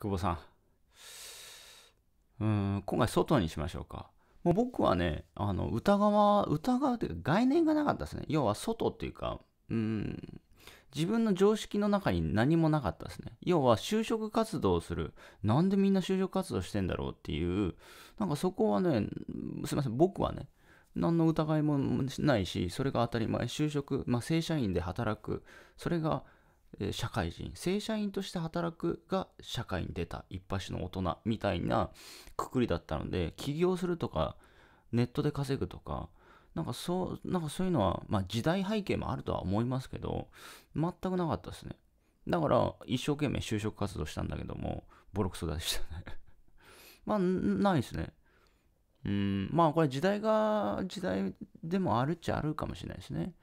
久保さん。うん、今回外にしましょうか。もう僕はね、あの、疑わ、疑うというか概念がなかったですね。要は外っていうか、うん、自分の常識の中に何もなかったですね。要は就職活動をする。なんでみんな就職活動してんだろうっていう、なんかそこはね、すいません、僕はね、何の疑いもないし、それが当たり前、就職、まあ、正社員で働く、それが社会人、正社員として働くが社会に出た一発の大人みたいなくくりだったので、起業するとか、ネットで稼ぐとか、なんかそう、なんかそういうのは、まあ時代背景もあるとは思いますけど、全くなかったですね。だから、一生懸命就職活動したんだけども、ボロクソでしたね まあ、ないですね。うん、まあこれ時代が、時代でもあるっちゃあるかもしれないですね。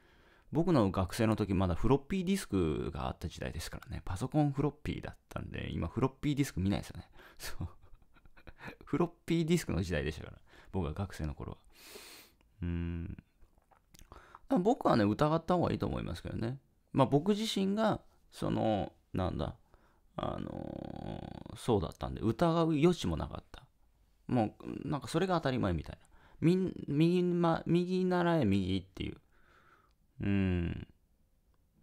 僕の学生の時まだフロッピーディスクがあった時代ですからね、パソコンフロッピーだったんで、今フロッピーディスク見ないですよね。そう。フロッピーディスクの時代でしたから、僕が学生の頃は。うん。僕はね、疑った方がいいと思いますけどね。まあ僕自身が、その、なんだ、あのー、そうだったんで、疑う余地もなかった。もう、なんかそれが当たり前みたいな。み、右、ま、右習え右っていう。うん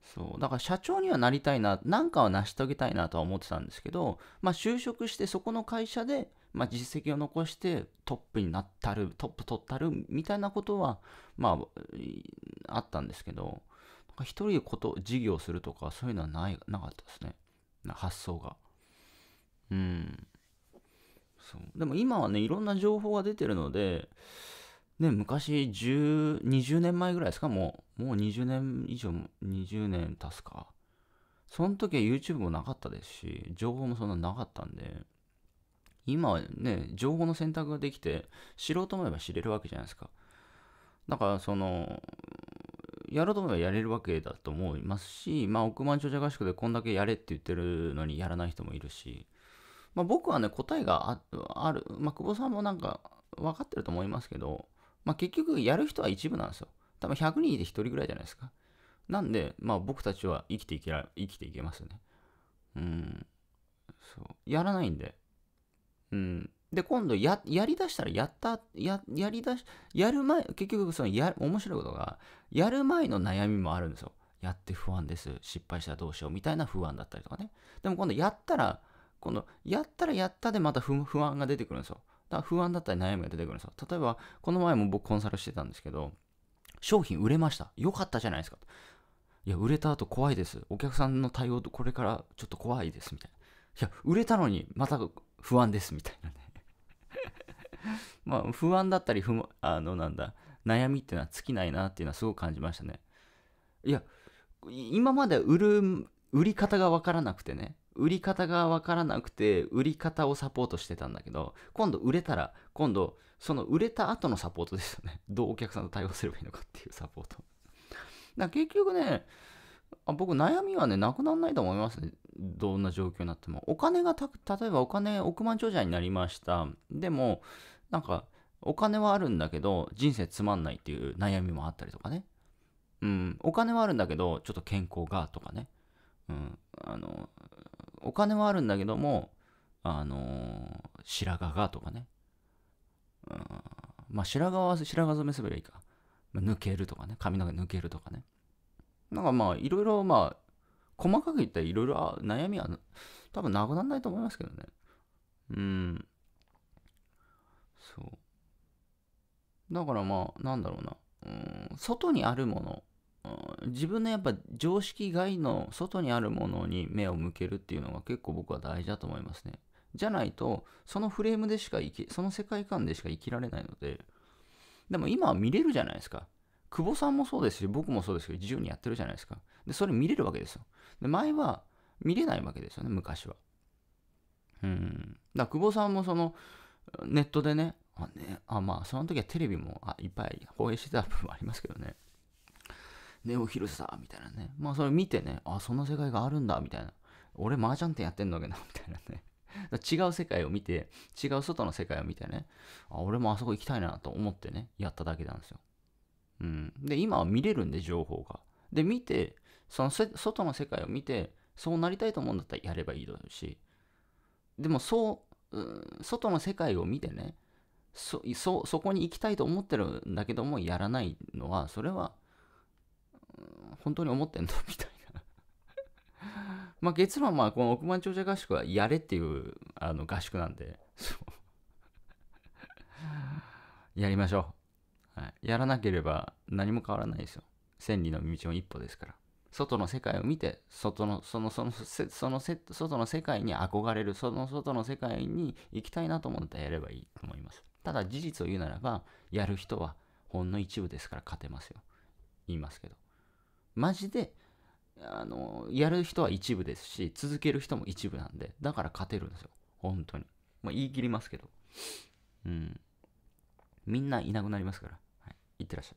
そうだから社長にはなりたいな何かは成し遂げたいなとは思ってたんですけど、まあ、就職してそこの会社で、まあ、実績を残してトップになったるトップ取ったるみたいなことは、まあ、あったんですけど一人でこと事業するとかそういうのはないなかったですね発想がうんそうでも今はねいろんな情報が出てるのでね、昔10、20年前ぐらいですかもう、もう20年以上、20年経つか。その時は YouTube もなかったですし、情報もそんななかったんで、今はね、情報の選択ができて、知ろうと思えば知れるわけじゃないですか。だから、その、やろうと思えばやれるわけだと思いますし、まあ、億万長者合宿でこんだけやれって言ってるのにやらない人もいるし、まあ、僕はね、答えがある、まあ、久保さんもなんか分かってると思いますけど、まあ、結局やる人は一部なんですよ。多分100人で1人ぐらいじゃないですか。なんで、まあ僕たちは生きていけ生きていけますね。うん。そう。やらないんで。うん。で、今度や、やりだしたら、やった、や、やりだし、やる前、結局その、や、面白いことが、やる前の悩みもあるんですよ。やって不安です。失敗したらどうしよう。みたいな不安だったりとかね。でも今度やったら、今度、やったらやったでまた不安が出てくるんですよ。だ不安だったり悩みが出てくるんですよ。例えば、この前も僕コンサルしてたんですけど、商品売れました。良かったじゃないですか。いや、売れた後怖いです。お客さんの対応とこれからちょっと怖いです、みたいな。いや、売れたのにまた不安です、みたいなね まあ、不安だったり不、あの、なんだ、悩みっていうのは尽きないなっていうのはすごく感じましたね。いや、今まで売る、売り方がわからなくてね、売り方がわからなくて、売り方をサポートしてたんだけど、今度売れたら、今度、その売れた後のサポートですよね。どうお客さんと対応すればいいのかっていうサポート。だ結局ね、あ僕悩みはね、なくならないと思いますね。どんな状況になっても。お金がた、例えばお金億万長者になりました。でも、なんか、お金はあるんだけど、人生つまんないっていう悩みもあったりとかね。うん、お金はあるんだけど、ちょっと健康がとかね。うん、あの、お金はあるんだけども、あのー、白髪がとかね。うん、まあ、白髪は白髪染めすればいいか。まあ、抜けるとかね。髪の毛抜けるとかね。なんかまあ、いろいろまあ、細かく言ったらいろいろ悩みは多分なくならないと思いますけどね。うん。そう。だからまあ、なんだろうな。うん、外にあるもの自分のやっぱ常識外の外にあるものに目を向けるっていうのが結構僕は大事だと思いますね。じゃないと、そのフレームでしか生き、その世界観でしか生きられないので、でも今は見れるじゃないですか。久保さんもそうですし、僕もそうですけど、自由にやってるじゃないですか。で、それ見れるわけですよ。で、前は見れないわけですよね、昔は。うん。だ久保さんもその、ネットでね、あね、あまあ、その時はテレビもあいっぱい放映してた部分ありますけどね。ネオヒルさんみたいなね。まあそれ見てね、あ、そんな世界があるんだ、みたいな。俺麻雀店やってんだけどな、みたいなね。違う世界を見て、違う外の世界を見てね、あ、俺もあそこ行きたいなと思ってね、やっただけなんですよ。うん。で、今は見れるんで、情報が。で、見て、その外の世界を見て、そうなりたいと思うんだったらやればいいだろうし、でもそう、うん、外の世界を見てね、そ、そ、そこに行きたいと思ってるんだけども、やらないのは、それは、本当に思ってんのみたいなまあ結論まあこの億万長者合宿はやれっていうあの合宿なんで、やりましょう、はい。やらなければ何も変わらないですよ。千里の道の一歩ですから。外の世界を見て、外の、その、その、その、外の世界に憧れる、その外の世界に行きたいなと思ったらやればいいと思います。ただ事実を言うならば、やる人はほんの一部ですから勝てますよ。言いますけど。マジであのやる人は一部ですし続ける人も一部なんでだから勝てるんですよ本当にまあ言い切りますけどうんみんないなくなりますから、はい、いってらっしゃい